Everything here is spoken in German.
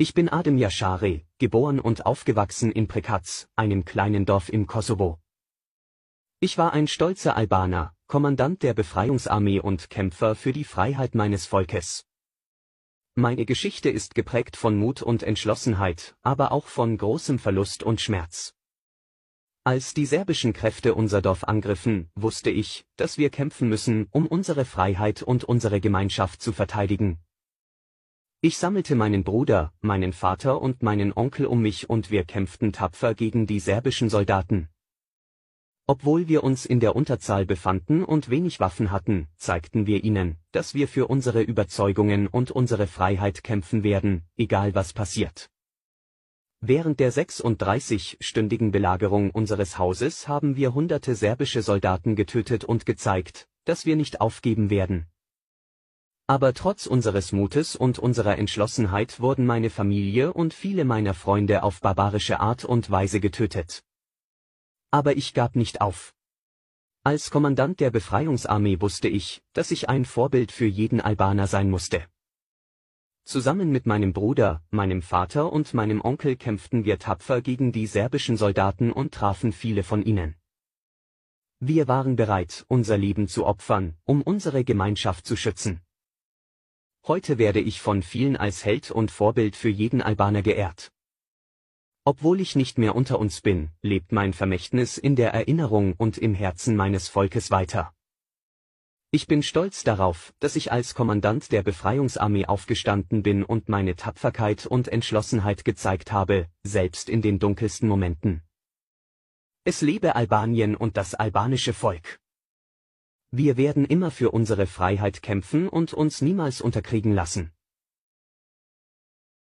Ich bin Adem Yashari, geboren und aufgewachsen in Prekaz, einem kleinen Dorf im Kosovo. Ich war ein stolzer Albaner, Kommandant der Befreiungsarmee und Kämpfer für die Freiheit meines Volkes. Meine Geschichte ist geprägt von Mut und Entschlossenheit, aber auch von großem Verlust und Schmerz. Als die serbischen Kräfte unser Dorf angriffen, wusste ich, dass wir kämpfen müssen, um unsere Freiheit und unsere Gemeinschaft zu verteidigen, ich sammelte meinen Bruder, meinen Vater und meinen Onkel um mich und wir kämpften tapfer gegen die serbischen Soldaten. Obwohl wir uns in der Unterzahl befanden und wenig Waffen hatten, zeigten wir ihnen, dass wir für unsere Überzeugungen und unsere Freiheit kämpfen werden, egal was passiert. Während der 36-stündigen Belagerung unseres Hauses haben wir hunderte serbische Soldaten getötet und gezeigt, dass wir nicht aufgeben werden. Aber trotz unseres Mutes und unserer Entschlossenheit wurden meine Familie und viele meiner Freunde auf barbarische Art und Weise getötet. Aber ich gab nicht auf. Als Kommandant der Befreiungsarmee wusste ich, dass ich ein Vorbild für jeden Albaner sein musste. Zusammen mit meinem Bruder, meinem Vater und meinem Onkel kämpften wir tapfer gegen die serbischen Soldaten und trafen viele von ihnen. Wir waren bereit, unser Leben zu opfern, um unsere Gemeinschaft zu schützen. Heute werde ich von vielen als Held und Vorbild für jeden Albaner geehrt. Obwohl ich nicht mehr unter uns bin, lebt mein Vermächtnis in der Erinnerung und im Herzen meines Volkes weiter. Ich bin stolz darauf, dass ich als Kommandant der Befreiungsarmee aufgestanden bin und meine Tapferkeit und Entschlossenheit gezeigt habe, selbst in den dunkelsten Momenten. Es lebe Albanien und das albanische Volk. Wir werden immer für unsere Freiheit kämpfen und uns niemals unterkriegen lassen.